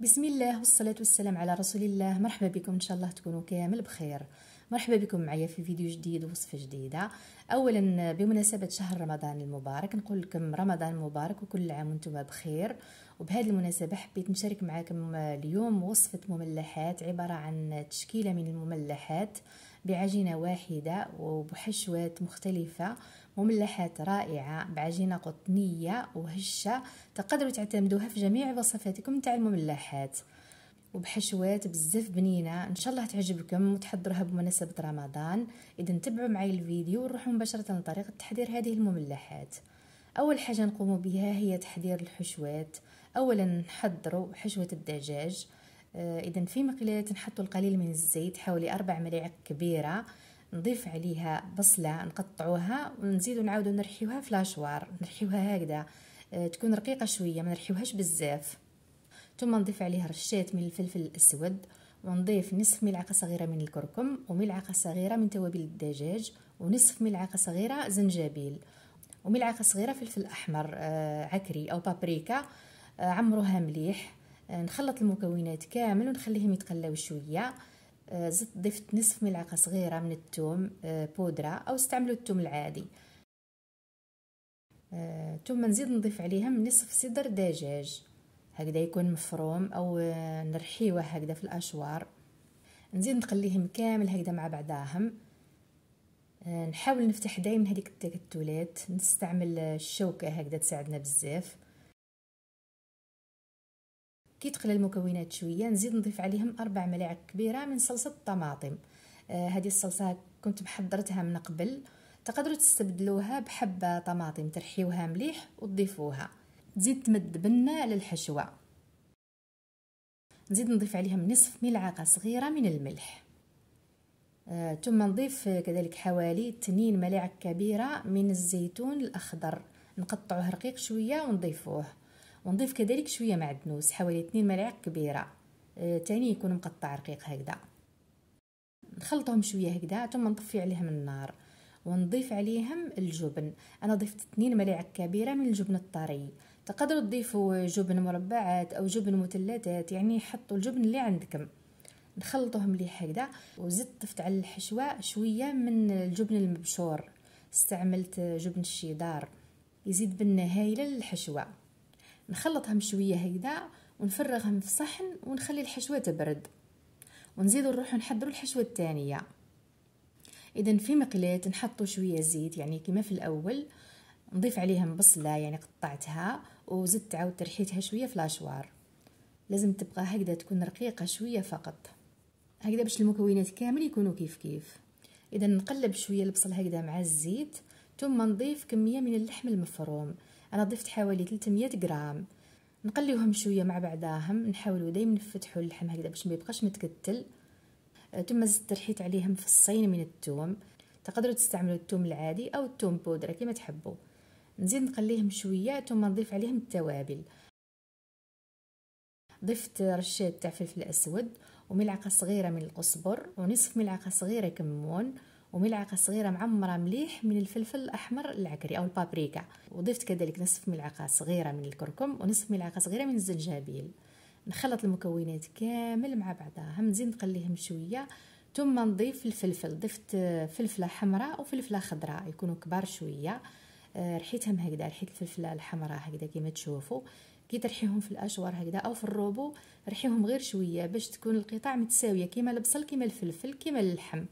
بسم الله والصلاة والسلام على رسول الله مرحبا بكم إن شاء الله تكونوا كامل بخير مرحبا بكم معايا في فيديو جديد ووصفة جديدة أولا بمناسبة شهر رمضان المبارك نقول لكم رمضان مبارك وكل عام وانتم بخير وبهذه المناسبة حبيت نشارك معكم اليوم وصفة مملحات عبارة عن تشكيلة من المملحات بعجينة واحدة وبحشوات مختلفة مملحات رائعة بعجينة قطنية وهشة تقدروا تعتمدوها في جميع وصفاتكم تاع المملحات وبحشوات بزاف بنينه ان شاء الله تعجبكم وتحضروها بمناسبه رمضان اذا تبعوا معي الفيديو ونروحوا مباشره لطريقه تحضير هذه المملحات اول حاجه نقوم بها هي تحضير الحشوات اولا نحضروا حشوه الدجاج آه، اذا في مقلاة نحطوا القليل من الزيت حوالي أربع ملاعق كبيره نضيف عليها بصله نقطعوها ونزيدو نعاودو نرحيوها في لاشوار نرحيوها هكذا آه، تكون رقيقه شويه ما نرحيوهاش بزاف ثم نضيف عليها رشات من الفلفل الاسود ونضيف نصف ملعقه صغيره من الكركم وملعقه صغيره من توابل الدجاج ونصف ملعقه صغيره زنجبيل وملعقه صغيره فلفل احمر آه، عكري او بابريكا آه، عمروها مليح نخلط المكونات كامل ونخليهم يتقلاو شويه آه، زدت ضفت نصف ملعقة صغيرة من الثوم آه، بودرة أو استعملوا الثوم العادي آه، ثم نزيد نضيف عليهم نصف صدر دجاج هكذا يكون مفروم أو نرحيوه هكذا في الأشوار نزيد نخليهم كامل هكذا مع بعضاهم نحاول نفتح دائما هذيك التكتلات نستعمل الشوكة هكذا تساعدنا بزاف كي تقلى المكونات شويه نزيد نضيف عليهم أربع ملاعق كبيره من صلصه الطماطم آه، هذه آه الصلصه كنت محضرتها من قبل تقدروا تستبدلوها بحبه طماطم ترحيوها مليح وتضيفوها تزيد تمد بنه على الحشوه نزيد نضيف عليهم نصف ملعقه صغيره من الملح آه، ثم نضيف كذلك حوالي 2 ملاعق كبيره من الزيتون الاخضر نقطعوه رقيق شويه ونضيفوه ونضيف كذلك شويه معدنوس حوالي 2 ملاعق كبيره آه، تاني يكون مقطع رقيق هكذا نخلطهم شويه هكذا ثم نطفي عليهم النار ونضيف عليهم الجبن انا ضفت 2 ملاعق كبيره من الجبن الطري تقدروا تضيفوا جبن مربعات او جبن مثلثات يعني حطوا الجبن اللي عندكم نخلطوهم لي هكذا وزدت ضفت على الحشوه شويه من الجبن المبشور استعملت جبن الشيدار يزيد بنه هايله للحشوه نخلطهم شويه هكدا ونفرغهم في صحن ونخلي الحشوه تبرد ونزيدو نروحو نحضرو الحشوه الثانيه اذا في مقلات نحطو شويه زيت يعني كما في الاول نضيف عليهم بصله يعني قطعتها وزدت عاود ترحيتها شويه في لاشوار لازم تبقى هكذا تكون رقيقه شويه فقط هكذا باش المكونات كامل يكونوا كيف كيف اذا نقلب شويه البصل هكذا مع الزيت ثم نضيف كميه من اللحم المفروم انا ضفت حوالي 300 غرام نقليوهم شويه مع بعضاهم نحاولوا دائما نفتحوا اللحم هكذا باش ما يبقاش متكتل أه، ثم زدت رحيت عليهم فصين من الثوم تقدروا تستعملوا الثوم العادي او الثوم بودره كما تحبوا نزيد نقليهم شويه ثم نضيف عليهم التوابل ضفت رشه تاع فلفل اسود وملعقه صغيره من القزبر ونصف ملعقه صغيره كمون وملعقة صغيرة معمرة مليح من الفلفل الأحمر العكري أو البابريكا وضفت كذلك نصف ملعقة صغيرة من الكركم ونصف ملعقة صغيرة من الزنجبيل نخلط المكونات كامل مع بعضها نزيد نقليهم شوية ثم نضيف الفلفل ضفت فلفلة حمراء وفلفلة خضراء يكونوا كبار شوية آه، رحيتهم هكذا ريحه الفلفلة الحمراء هكذا كما تشوفوا كي ترحيهم في الاشوار هكذا او في الروبو رحيهم غير شويه باش تكون القطع متساويه كيما البصل كيما الفلفل كيما اللحم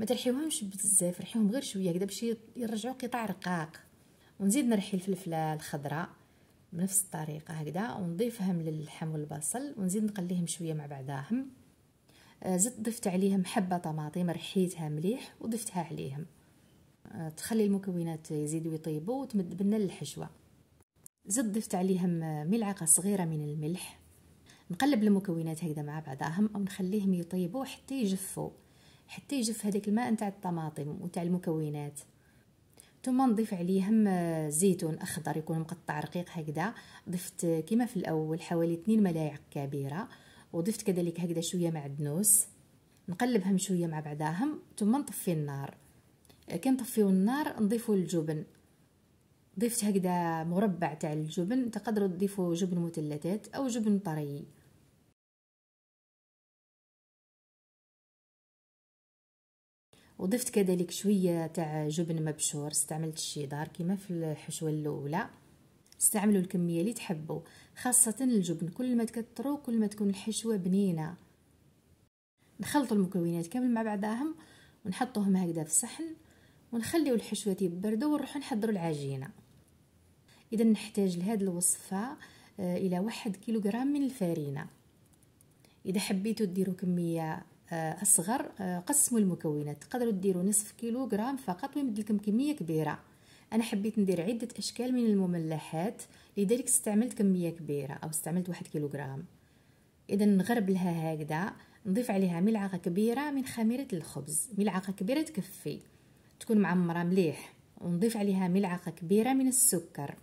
ما ترحيوهمش بزاف رحيوهم غير شويه هكذا باش يرجعوا قطع رقاق ونزيد نرحي الفلفله الخضراء بنفس الطريقه هكذا ونضيفهم للحم والبصل ونزيد نقليهم شويه مع بعضاهم آه، زدت ضفت عليهم حبه طماطم رحيتها مليح وضفتها عليهم آه، تخلي المكونات يزيدوا يطيبوا وتمد بنا الحشوه زدت ضفت عليهم آه، ملعقه صغيره من الملح نقلب المكونات هكذا مع بعضاهم او نخليهم يطيبوا حتى يجفوا حتى يجف هذاك الماء نتاع الطماطم وتاع المكونات ثم نضيف عليهم آه، زيتون اخضر يكون مقطع رقيق هكذا ضفت آه، كما في الاول حوالي 2 ملاعق كبيره وضفت كذلك هكذا شويه معدنوس نقلبهم شويه مع بعضاهم ثم نطفي النار آه، كي نطفيو النار نضيفوا الجبن ضفت هكذا مربع تاع الجبن تقدروا تضيفوا جبن مثلثات او جبن طري وضفت كذلك شويه تاع جبن مبشور استعملت الشيدار كما في الحشوه الاولى استعملوا الكميه اللي تحبوا خاصه الجبن كل ما تكثروا كل ما تكون الحشوه بنينه نخلطوا المكونات كامل مع بعضهم ونحطوهم هكذا في الصحن ونخليو الحشوه يبردوا ونروحوا نحضروا العجينه اذا نحتاج لهذه الوصفه آه، الى واحد كيلوغرام من الفارينه اذا حبيتوا ديروا كميه آه، أصغر آه، قسموا المكونات تقدروا ديروا نصف كيلو غرام فقط ويمد لكم كمية كبيرة أنا حبيت ندير عدة أشكال من المملحات لذلك استعملت كمية كبيرة أو استعملت واحد كيلو غرام إذا نغربلها هكذا نضيف عليها ملعقة كبيرة من خميرة الخبز ملعقة كبيرة تكفي تكون معمرة مليح ونضيف عليها ملعقة كبيرة من السكر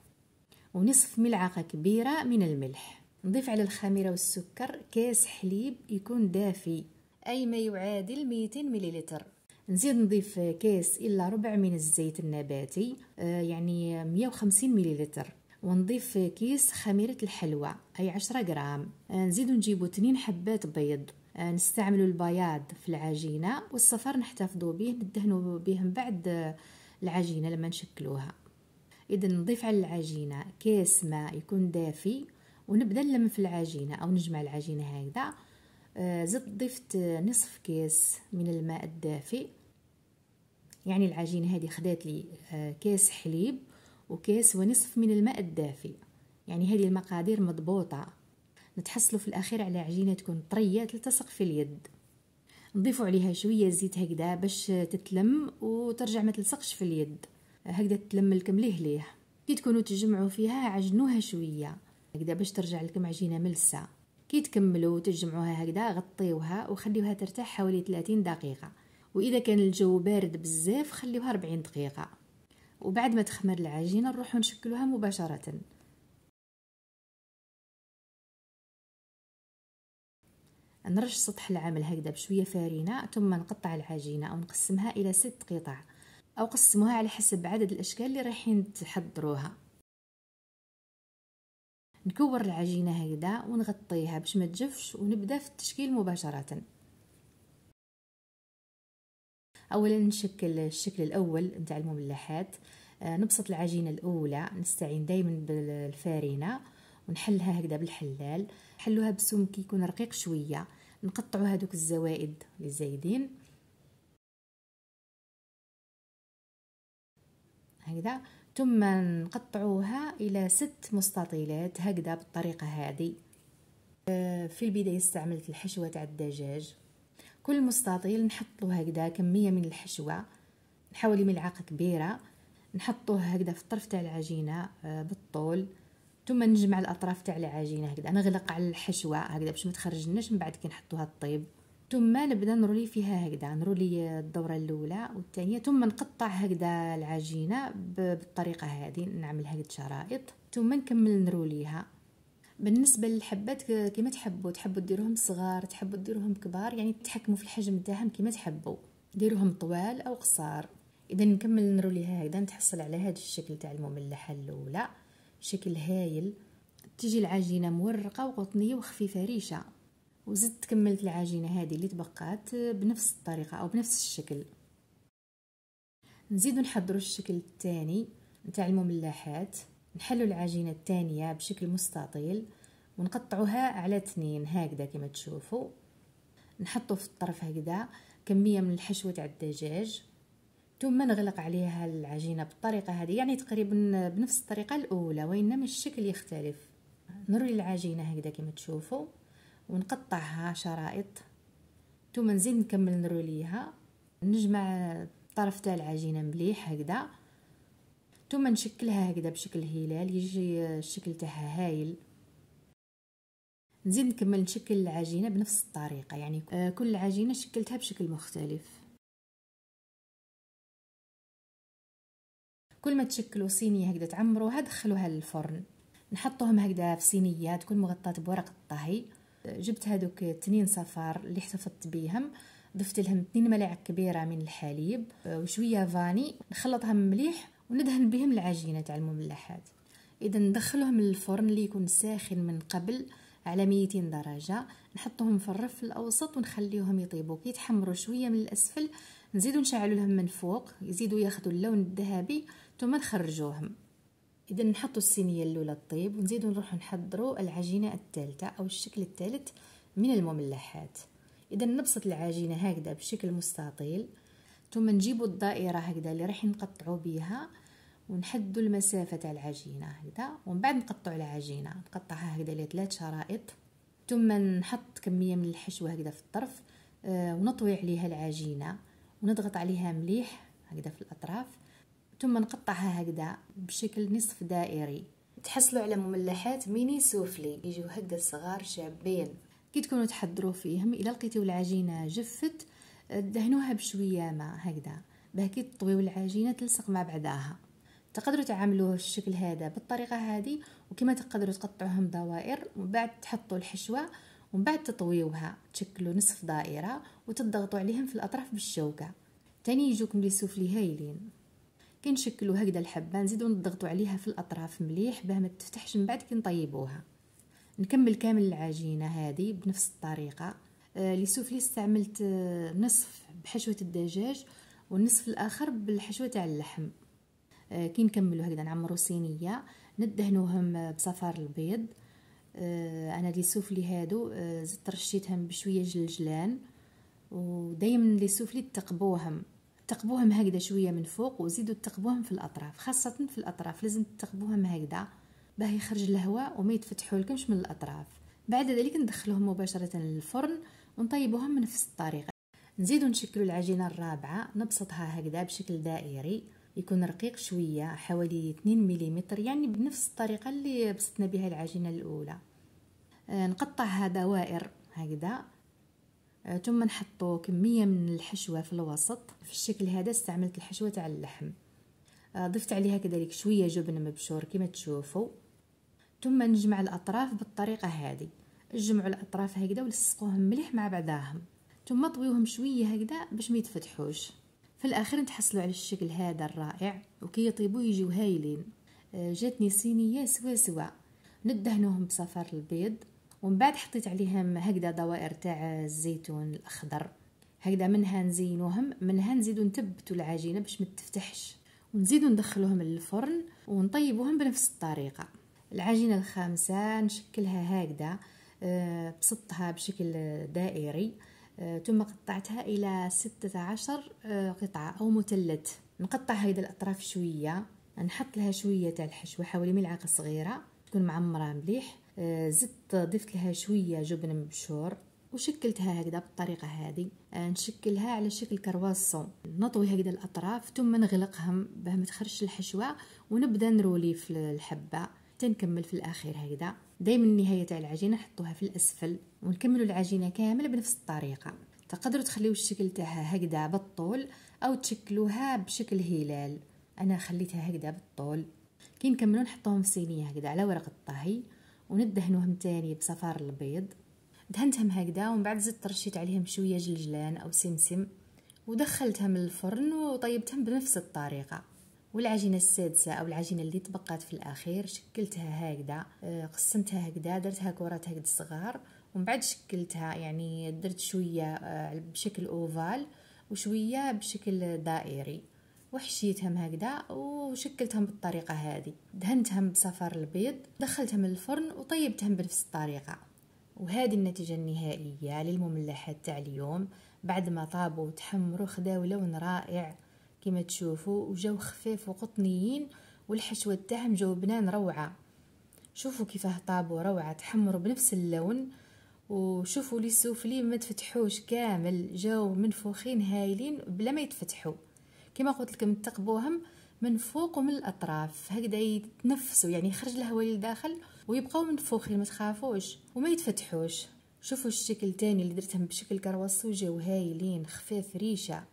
ونصف ملعقة كبيرة من الملح نضيف على الخميرة والسكر كاس حليب يكون دافي أي ما يعادل 200 مليلتر نزيد نضيف كاس إلا ربع من الزيت النباتي آه، يعني 150 مليلتر ونضيف كيس خميرة الحلوى أي 10 غرام آه، نزيد نجيبو 2 حبات بيض آه، نستعمل البياض في العجينة والصفر نحتفظ به ندهن به من بعد العجينة لما نشكلوها إذا نضيف على العجينة كاس ماء يكون دافي ونبدا نلم في العجينة أو نجمع العجينة هكذا آه، زدت ضفت نصف كاس من الماء الدافئ يعني العجينة هذه خدات لي آه، كاس حليب وكاس ونصف من الماء الدافئ يعني هذه المقادير مضبوطة نتحصلوا في الأخير على عجينة تكون طرية تلتصق في اليد نضيفوا عليها شوية زيت هكذا باش تتلم وترجع ما تلصقش في اليد هكذا تتلم لكم ليه ليه كي تكونوا تجمعوا فيها عجنوها شوية هكذا باش ترجع لكم عجينة ملسة كي تكملوا وتجمعوها هكذا غطيوها وخليوها ترتاح حوالي 30 دقيقه واذا كان الجو بارد بزاف خليوها 40 دقيقه وبعد ما تخمر العجينه نروحو نشكلوها مباشره نرش سطح العمل هكذا بشويه فارينه ثم نقطع العجينه او نقسمها الى ست قطع او قسموها على حسب عدد الاشكال اللي رايحين تحضروها نكور العجينه هيدا ونغطيها باش ما تجفش ونبدا في التشكيل مباشره اولا نشكل الشكل الاول نتاع المملحات آه، نبسط العجينه الاولى نستعين دائما بالفارينه ونحلها هكذا بالحلال حلوها بسم كيكون رقيق شويه نقطعوا هذوك الزوائد اللي زايدين هكذا ثم نقطعوها الى ست مستطيلات هكذا بالطريقه هذه آه، في البدايه استعملت الحشوه تاع الدجاج كل مستطيل نحط له هكذا كميه من الحشوه حوالي ملعقه كبيره نحطوه هكذا في الطرف تاع العجينه آه، بالطول ثم نجمع الاطراف تاع العجينه هكذا نغلق على الحشوه هكذا باش ما تخرجناش من بعد كي نحطوها طيب ثم نبدا نرولي فيها هكذا نرولي الدوره الاولى والثانيه ثم نقطع هكذا العجينه بالطريقه هذه نعمل هكذا شرائط ثم نكمل نروليها بالنسبه للحبات كما تحبوا تحبوا ديروهم صغار تحبوا ديروهم كبار يعني تتحكموا في الحجم تاعهم كما تحبوا ديروهم طوال او قصار اذا نكمل نروليها هكذا نتحصل على هذا الشكل تاع المملحه الاولى شكل هايل تجي العجينه مورقه وقطنيه وخفيفه ريشه وزدت كملت العجينه هذه اللي تبقات بنفس الطريقه او بنفس الشكل نزيدو نحضروا الشكل الثاني نتاع المملحات نحلو العجينه الثانيه بشكل مستطيل ونقطعوها على اثنين هكذا كما تشوفوا نحطو في الطرف هكذا كميه من الحشوه تاع الدجاج ثم نغلق عليها العجينه بالطريقه هذه يعني تقريبا بنفس الطريقه الاولى وانما الشكل يختلف نروي العجينه هكذا كما تشوفوا ونقطعها شرائط ثم نزيد نكمل نروليها نجمع الطرف تاع العجينه مليح هكذا ثم نشكلها هكذا بشكل هلال يجي الشكل تاعها هايل نزيد نكمل نشكل العجينه بنفس الطريقه يعني آه، كل عجينه شكلتها بشكل مختلف كل ما تشكلوا صينيه هكذا تعمروها دخلوها للفرن نحطوهم هكذا في صينيه تكون مغطاه بورق الطهي جبت هادوك تنين صفار اللي احتفظت بيهم ضفت لهم 2 ملاعق كبيره من الحليب آه، وشويه فاني نخلطهم مليح وندهن بهم العجينه تاع المملحات اذا ندخلهم للفرن اللي يكون ساخن من قبل على 200 درجه نحطهم في الرف الاوسط ونخليهم يطيبوا كي يتحمروا شويه من الاسفل نزيدو نشعلوا لهم من فوق يزيدوا ياخذوا اللون الذهبي ثم نخرجوهم اذا نحطوا الصينيه الاولى الطيب ونزيدوا نروحوا نحضروا العجينه الثالثه او الشكل الثالث من المملحات اذا نبسط العجينه هكذا بشكل مستطيل ثم نجيبوا الدائره هكذا اللي راح نقطعوا بها ونحدوا المسافه تاع العجينه هكذا ومن بعد نقطعوا العجينه نقطعها هكذا لثلاث شرائط ثم نحط كميه من الحشوه هكذا في الطرف آه، ونطوي عليها العجينه ونضغط عليها مليح هكذا في الاطراف ثم نقطعها هكذا بشكل نصف دائري تحصلوا على مملحات ميني سوفلي يجيو هكا صغار شابين كي تكونوا تحضروا فيهم الا لقيتوا العجينه جفت دهنوها بشويه ماء هكذا باه كي تطويو العجينه تلصق مع بعضها تقدروا تعاملوه الشكل هذا بالطريقه هذه وكما تقدروا تقطعوهم دوائر ومن بعد تحطوا الحشوه ومن بعد تطويوها تشكلوا نصف دائره وتضغطوا عليهم في الاطراف بالشوكه تاني يجوكم لي سوفلي هايلين كنشكلو هكذا الحبه نزيدو نضغطو عليها في الاطراف مليح باه ما تفتحش من بعد كنطيبوها نكمل كامل العجينه هذه بنفس الطريقه آه لسوفلي استعملت آه، نصف بحشوه الدجاج والنصف الاخر بالحشوه تاع اللحم آه كي نكملو هكذا نعمرو صينيه ندهنوهم بصفار البيض آه انا لي سوفلي هادو آه، زدت رشيتهم بشويه جلجلان ودايما لي سوفلي تقبوهم تقبوهم هكذا شويه من فوق وزيدوا تقبوهم في الاطراف خاصه في الاطراف لازم تقبوهم هكذا باه يخرج الهواء وما يتفتحوا لكمش من الاطراف بعد ذلك ندخلهم مباشره للفرن ونطيبوهم بنفس الطريقه نزيدو نشكلو العجينه الرابعه نبسطها هكذا بشكل دائري يكون رقيق شويه حوالي 2 ملم يعني بنفس الطريقه اللي بسطنا بها العجينه الاولى آه، نقطعها دوائر هكذا آه، ثم نحطوا كميه من الحشوه في الوسط في الشكل هذا استعملت الحشوه تاع اللحم آه، ضفت عليها كذلك شويه جبن مبشور كما تشوفوا ثم نجمع الاطراف بالطريقه هذه نجمعوا الاطراف هكذا ولصقوهم مليح مع بعضاهم ثم طويوهم شويه هكذا باش ما يتفتحوش في الاخر نتحصلوا على الشكل هذا الرائع وكي يطيبوا يجيو هايلين آه، جاتني صينيه سوا سوا ندهنوهم بصفار البيض ومن بعد حطيت عليهم هكذا دوائر تاع الزيتون الاخضر هكذا منها نزينوهم منها نزيدو نثبتو العجينه باش ما تفتحش ونزيدو ندخلوهم للفرن ونطيبوهم بنفس الطريقه العجينه الخامسه نشكلها هكذا آه، بسطها بشكل دائري آه، ثم قطعتها الى 16 عشر آه، قطعه او مثلث نقطع هيدا الاطراف شويه نحط لها شويه تاع الحشوه حوالي ملعقه صغيره تكون معمرة مليح آه، زدت ضفت لها شوية جبن مبشور وشكلتها هكذا بالطريقة هذه آه، نشكلها على شكل كرواسون نطوي هكذا الأطراف ثم نغلقهم باه ما تخرجش الحشوة ونبدا نرولي في الحبة حتى نكمل في الأخير هكذا دايما النهاية تاع العجينة نحطوها في الأسفل ونكملوا العجينة كاملة بنفس الطريقة تقدروا تخليو الشكل تاعها هكذا بالطول أو تشكلوها بشكل هلال أنا خليتها هكذا بالطول كي نكملو نحطوهم في صينيه هكذا على ورق الطهي وندهنوهم تاني بصفار البيض دهنتهم هكذا ومن بعد زدت رشيت عليهم شويه جلجلان او سمسم ودخلتهم للفرن وطيبتهم بنفس الطريقه والعجينة السادسة أو العجينة اللي تبقات في الأخير شكلتها هكذا آه، قسمتها هكذا درتها كرات هكذا صغار ومن بعد شكلتها يعني درت شوية آه، بشكل أوفال وشوية بشكل دائري وحشيتهم هكذا وشكلتهم بالطريقه هذه دهنتهم بصفر البيض دخلتهم الفرن وطيبتهم بنفس الطريقه وهذه النتيجه النهائيه للمملحات تاع اليوم بعد ما طابوا وتحمروا خداو لون رائع كما تشوفوا وجاو خفيف وقطنيين والحشوه تاعهم جاو بنان روعه شوفوا كيفاه طابوا روعه تحمروا بنفس اللون وشوفوا لي السوفلي ما تفتحوش كامل جاو منفوخين هايلين بلا ما يتفتحوا كما قلت لكم تقبوهم من فوق ومن الاطراف هكذا يتنفسوا يعني يخرج الهواء للداخل ويبقاو منفوخين يعني ما تخافوش وما يتفتحوش شوفوا الشكل تاني اللي درتهم بشكل كرواسو جاو هايلين خفاف ريشه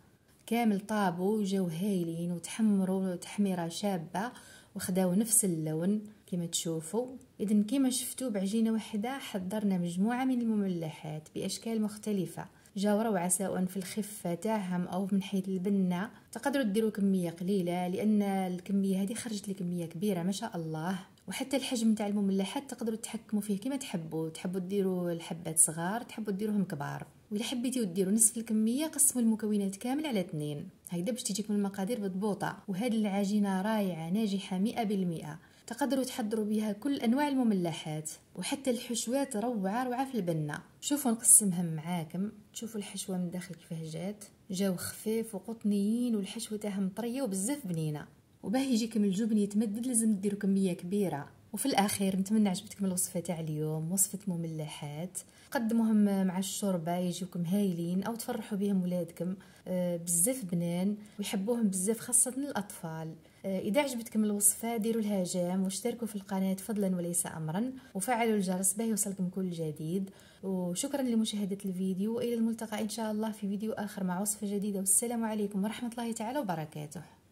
كامل طابو وجاو هايلين وتحمروا تحميره شابه وخداو نفس اللون كما تشوفوا اذا كما شفتوا بعجينه واحده حضرنا مجموعه من المملحات باشكال مختلفه وعسى سواء في الخفة تاعهم أو من حيث البنة تقدروا تديروا كمية قليلة لأن الكمية هذه خرجت لكمية كبيرة ما شاء الله وحتى الحجم تاع المملحات تقدروا تتحكموا فيه كما تحبوا تحبوا تديروا الحبات صغار تحبوا ديروهم كبار وإلا حبيتيو ديروا نصف الكمية قسموا المكونات كامل على اثنين هكذا باش تجيكم المقادير مضبوطة وهاد العجينة رائعة ناجحة مئة بالمئة تقدروا تحضروا بها كل أنواع المملحات وحتى الحشوات روعة روعة في البنة شوفوا نقسمهم معاكم تشوفوا الحشوة من داخل كيفاه جات جاو خفيف وقطنيين والحشوة تاعهم طرية وبزاف بنينة وباه يجيكم الجبن يتمدد لازم ديروا كمية كبيرة وفي الاخير نتمنى عجبتكم الوصفه تاع اليوم وصفه مملحات قدموهم مع الشوربه يجيكم هايلين او تفرحوا بهم ولادكم آه، بزاف بنان ويحبوهم بزاف خاصه الاطفال آه، اذا عجبتكم الوصفه ديروا لها جيم واشتركوا في القناه فضلا وليس امرا وفعلوا الجرس باه يوصلكم كل جديد وشكرا لمشاهده الفيديو والى الملتقى ان شاء الله في فيديو اخر مع وصفه جديده والسلام عليكم ورحمه الله تعالى وبركاته